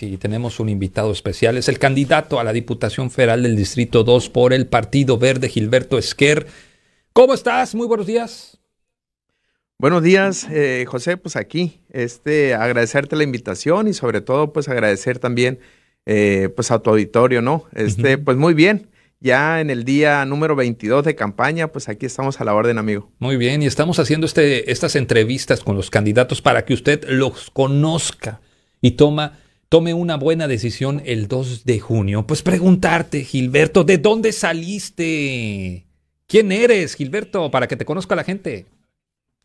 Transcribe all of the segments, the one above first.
Y tenemos un invitado especial, es el candidato a la Diputación Federal del Distrito 2 por el Partido Verde, Gilberto Esquer. ¿Cómo estás? Muy buenos días. Buenos días, eh, José, pues aquí, este, agradecerte la invitación y sobre todo, pues agradecer también, eh, pues a tu auditorio, ¿no? Este, pues muy bien, ya en el día número 22 de campaña, pues aquí estamos a la orden, amigo. Muy bien, y estamos haciendo este, estas entrevistas con los candidatos para que usted los conozca y toma tome una buena decisión el 2 de junio, pues preguntarte, Gilberto, ¿de dónde saliste? ¿Quién eres, Gilberto? Para que te conozca la gente.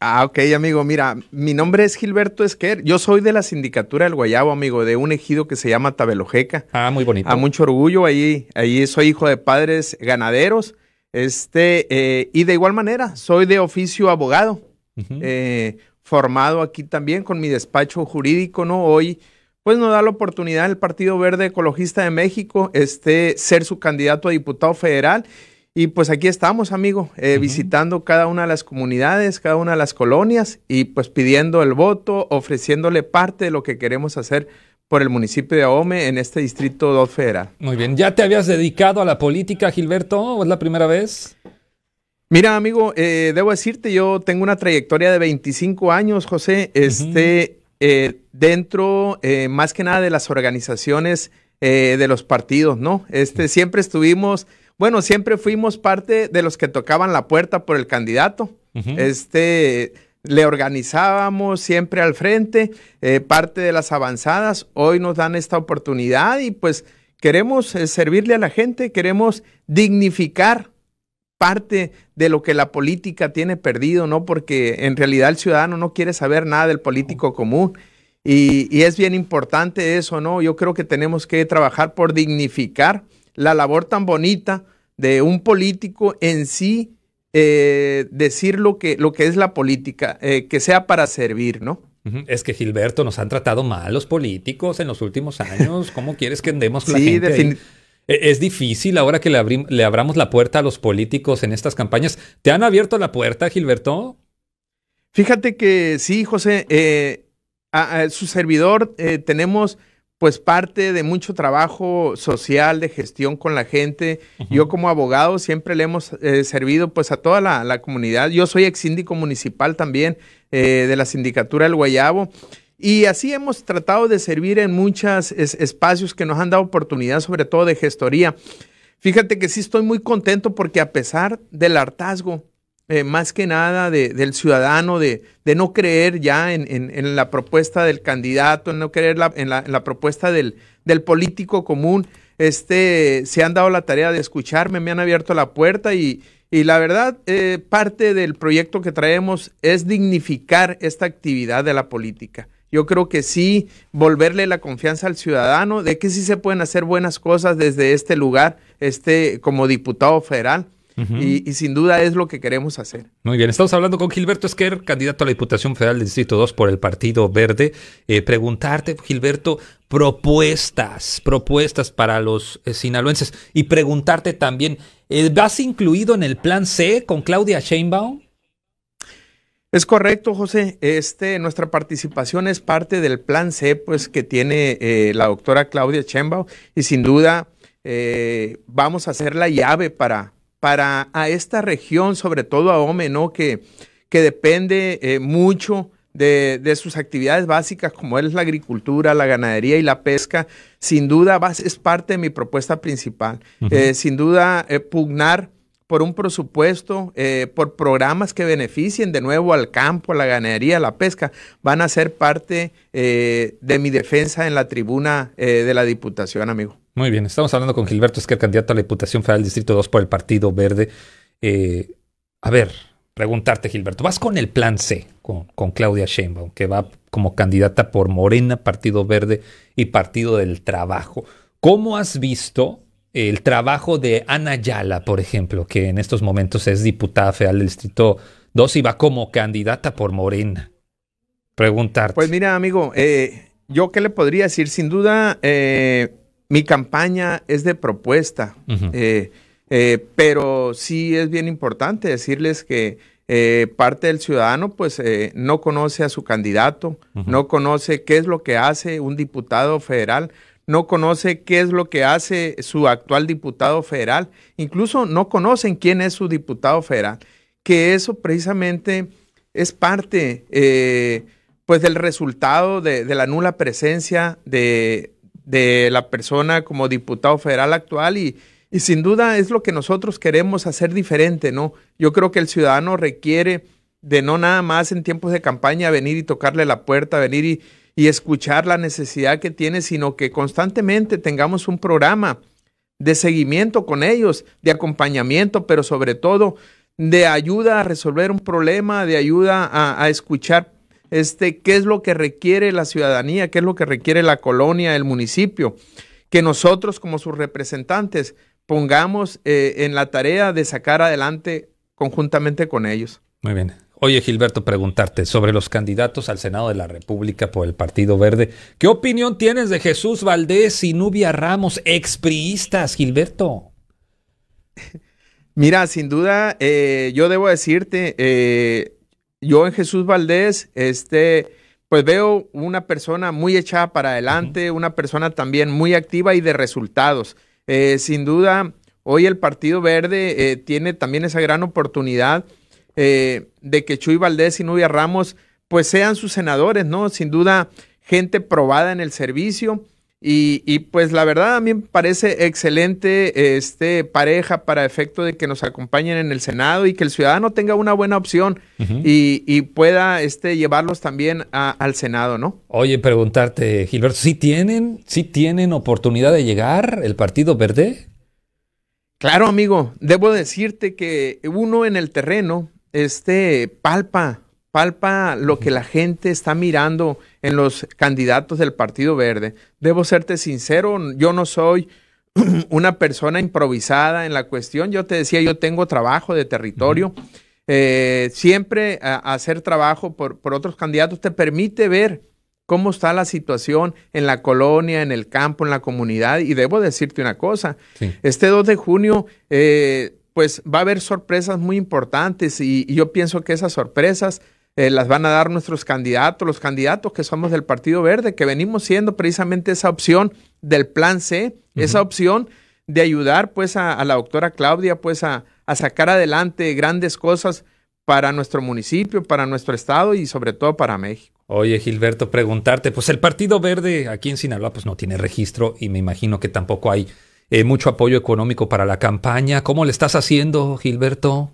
Ah, ok, amigo. Mira, mi nombre es Gilberto Esquer. Yo soy de la sindicatura del Guayabo, amigo, de un ejido que se llama Tabelojeca. Ah, muy bonito. A mucho orgullo. Ahí, ahí soy hijo de padres ganaderos. Este, eh, y de igual manera, soy de oficio abogado, eh, formado aquí también con mi despacho jurídico, ¿no? Hoy pues nos da la oportunidad el Partido Verde Ecologista de México este, ser su candidato a diputado federal. Y pues aquí estamos, amigo, eh, visitando cada una de las comunidades, cada una de las colonias y pues pidiendo el voto, ofreciéndole parte de lo que queremos hacer por el municipio de Ahome en este distrito 2 federal. Muy bien, ¿ya te habías dedicado a la política, Gilberto? ¿O es la primera vez? Mira, amigo, eh, debo decirte, yo tengo una trayectoria de 25 años, José. Este, eh, dentro eh, más que nada de las organizaciones eh, de los partidos, ¿no? Este, siempre estuvimos, bueno, siempre fuimos parte de los que tocaban la puerta por el candidato. Este, le organizábamos siempre al frente, parte de las avanzadas. Hoy nos dan esta oportunidad y pues queremos servirle a la gente, queremos dignificar parte de lo que la política tiene perdido, ¿no? Porque en realidad el ciudadano no quiere saber nada del político común. Y, es bien importante eso, ¿no? Yo creo que tenemos que trabajar por dignificar la labor tan bonita de un político en sí, eh, decir lo que, lo que es la política, eh, que sea para servir, ¿no? Es que Gilberto nos han tratado mal los políticos en los últimos años. ¿Cómo quieres que andemos la sí, gente? E, es difícil ahora que le, abrimos, le abramos la puerta a los políticos en estas campañas. ¿Te han abierto la puerta, Gilberto? Fíjate que sí, José. Eh, a, su servidor eh, tenemos pues parte de mucho trabajo social, de gestión con la gente. Yo como abogado siempre le hemos eh, servido pues a toda la, comunidad. Yo soy ex síndico municipal también de la sindicatura del Guayabo y así hemos tratado de servir en muchos espacios que nos han dado oportunidad, sobre todo de gestoría. Fíjate que sí estoy muy contento porque a pesar del hartazgo, eh, más que nada del ciudadano, de, no creer ya en, la propuesta del candidato, en no creer la, en, la, propuesta del, político común, este, se han dado la tarea de escucharme, me han abierto la puerta y, la verdad, eh, parte del proyecto que traemos es dignificar esta actividad de la política. Yo creo que sí, volverle la confianza al ciudadano de que sí se pueden hacer buenas cosas desde este lugar, este como diputado federal. y, sin duda es lo que queremos hacer. Muy bien, estamos hablando con Gilberto Esquer, candidato a la Diputación Federal del Distrito 2 por el Partido Verde. Eh, preguntarte, Gilberto, propuestas, propuestas para los eh, sinaloenses y preguntarte también, eh, ¿vas incluido en el plan C con Claudia Sheinbaum? Es correcto, José. Este, nuestra participación es parte del plan C, pues, que tiene eh, la doctora Claudia Chembao, y sin duda eh, vamos a ser la llave para, para a esta región, sobre todo a OME, ¿no? Que, que depende eh, mucho de, sus actividades básicas como es la agricultura, la ganadería y la pesca, sin duda es parte de mi propuesta principal. sin duda, pugnar por un presupuesto, eh, por programas que beneficien de nuevo al campo, a la ganadería, a la pesca, van a ser parte eh, de mi defensa en la tribuna eh, de la Diputación, amigo. Muy bien, estamos hablando con Gilberto Esquer, candidato a la Diputación Federal Distrito 2 por el Partido Verde. a ver, preguntarte, Gilberto, vas con el plan C, con, con Claudia Sheinbaum, que va como candidata por Morena, Partido Verde y Partido del Trabajo. ¿Cómo has visto el trabajo de Ana Yala, por ejemplo, que en estos momentos es diputada federal del Distrito 2 y va como candidata por Morena. Preguntarte. Pues mira, amigo, eh, yo qué le podría decir, sin duda, eh, mi campaña es de propuesta, eh, eh, pero sí es bien importante decirles que eh, parte del ciudadano pues no conoce a su candidato, no conoce qué es lo que hace un diputado federal, no conoce qué es lo que hace su actual diputado federal, incluso no conocen quién es su diputado federal, que eso precisamente es parte eh, pues del resultado de, la nula presencia de, la persona como diputado federal actual y, y sin duda es lo que nosotros queremos hacer diferente, ¿no? Yo creo que el ciudadano requiere de no nada más en tiempos de campaña venir y tocarle la puerta, venir y y escuchar la necesidad que tiene, sino que constantemente tengamos un programa de seguimiento con ellos, de acompañamiento, pero sobre todo de ayuda a resolver un problema, de ayuda a, escuchar este, qué es lo que requiere la ciudadanía, qué es lo que requiere la colonia, el municipio, que nosotros como sus representantes pongamos eh, en la tarea de sacar adelante conjuntamente con ellos. Muy bien. Oye, Gilberto, preguntarte sobre los candidatos al Senado de la República por el Partido Verde. ¿Qué opinión tienes de Jesús Valdés y Nubia Ramos, expriistas, Gilberto? Mira, sin duda, eh, yo debo decirte, eh, yo en Jesús Valdés, este, pues veo una persona muy echada para adelante, una persona también muy activa y de resultados. Eh, sin duda, hoy el Partido Verde tiene también esa gran oportunidad eh, de que Chuy Valdés y Nubia Ramos pues sean sus senadores, ¿no? Sin duda, gente probada en el servicio. Y, pues la verdad a mí me parece excelente este pareja para efecto de que nos acompañen en el Senado y que el ciudadano tenga una buena opción y, pueda este llevarlos también al Senado, ¿no? Oye, preguntarte, Gilberto, ¿sí tienen, sí tienen oportunidad de llegar el Partido Verde? Claro, amigo, debo decirte que uno en el terreno este, palpa, palpa lo que la gente está mirando en los candidatos del Partido Verde. Debo serte sincero, yo no soy una persona improvisada en la cuestión. Yo te decía, yo tengo trabajo de territorio. Eh, siempre hacer trabajo por, otros candidatos te permite ver cómo está la situación en la colonia, en el campo, en la comunidad. Y debo decirte una cosa, este 2 de junio eh, pues va a haber sorpresas muy importantes y, yo pienso que esas sorpresas eh, las van a dar nuestros candidatos, los candidatos que somos del Partido Verde, que venimos siendo precisamente esa opción del plan C, esa opción de ayudar pues a, la doctora Claudia pues a, a sacar adelante grandes cosas para nuestro municipio, para nuestro estado y sobre todo para México. Oye, Gilberto, preguntarte, pues el Partido Verde aquí en Sinaloa pues no tiene registro y me imagino que tampoco hay eh, mucho apoyo económico para la campaña. ¿Cómo le estás haciendo, Gilberto?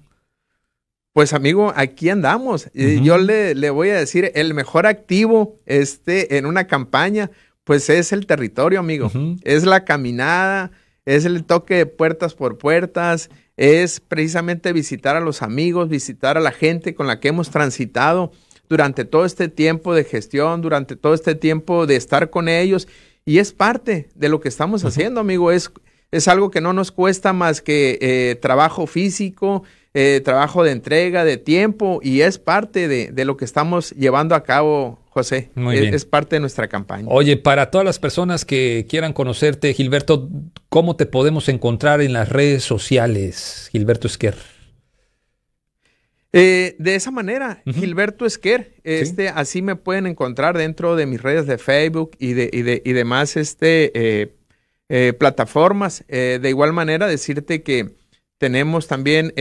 Pues amigo, aquí andamos. Yo le, voy a decir, el mejor activo este, en una campaña, pues es el territorio, amigo. Es la caminada, es el toque de puertas por puertas, es precisamente visitar a los amigos, visitar a la gente con la que hemos transitado durante todo este tiempo de gestión, durante todo este tiempo de estar con ellos y es parte de lo que estamos haciendo, amigo. Es, es algo que no nos cuesta más que eh, trabajo físico, eh, trabajo de entrega, de tiempo, y es parte de, de lo que estamos llevando a cabo, José. es, es, parte de nuestra campaña. Oye, para todas las personas que quieran conocerte, Gilberto, ¿cómo te podemos encontrar en las redes sociales, Gilberto Esquerra? Eh, de esa manera, Gilberto Esquer, este, así me pueden encontrar dentro de mis redes de Facebook y de, y de y demás este, eh, eh, plataformas. de igual manera, decirte que tenemos también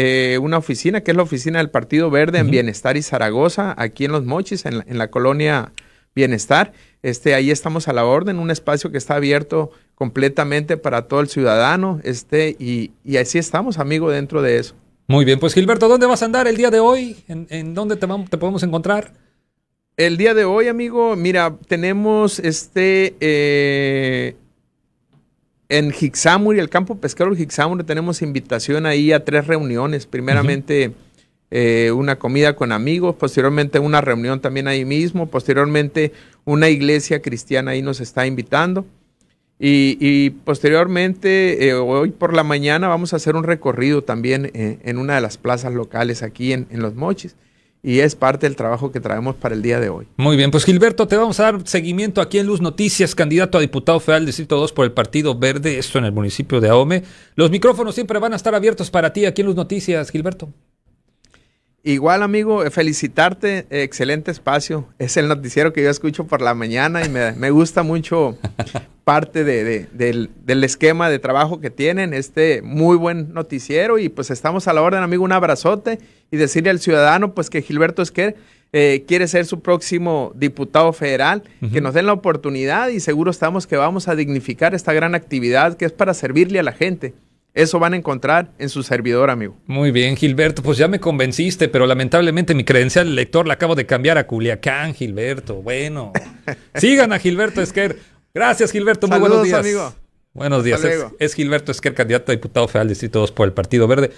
una oficina, que es la oficina del Partido Verde en Bienestar y Zaragoza, aquí en Los Mochis, en la, en la colonia Bienestar. Este, ahí estamos a la orden, un espacio que está abierto completamente para todo el ciudadano, este, y, y así estamos, amigo, dentro de eso. Muy bien, pues Gilberto, ¿dónde vas a andar el día de hoy? ¿En, dónde te, podemos encontrar? El día de hoy, amigo, mira, tenemos este. Eh, en y el campo pesquero de tenemos invitación ahí a tres reuniones. Primeramente, eh, una comida con amigos, posteriormente, una reunión también ahí mismo, posteriormente, una iglesia cristiana ahí nos está invitando. Y, posteriormente, eh, hoy por la mañana, vamos a hacer un recorrido también eh, en una de las plazas locales aquí en, Los Mochis y es parte del trabajo que traemos para el día de hoy. Muy bien, pues Gilberto, te vamos a dar seguimiento aquí en Luz Noticias, candidato a diputado federal Distrito 2 por el Partido Verde, esto en el municipio de Ahome. Los micrófonos siempre van a estar abiertos para ti aquí en Luz Noticias, Gilberto. Igual, amigo, eh, felicitarte. Eh, excelente espacio. Es el noticiero que yo escucho por la mañana y me, me gusta mucho parte de, del, esquema de trabajo que tienen. Este muy buen noticiero y pues estamos a la orden, amigo. Un abrazote y decirle al ciudadano pues que Gilberto Esquer eh, quiere ser su próximo diputado federal, que nos den la oportunidad y seguro estamos que vamos a dignificar esta gran actividad que es para servirle a la gente. Eso van a encontrar en su servidor, amigo. Muy bien, Gilberto, pues ya me convenciste, pero lamentablemente mi credencial de lector la acabo de cambiar a Culiacán, Gilberto. Bueno, sigan a Gilberto Esquer. Gracias, Gilberto. Muy buenos días. amigo. Buenos días. Es, Gilberto Esquer, candidato a diputado federal de Distrito 2 por el Partido Verde.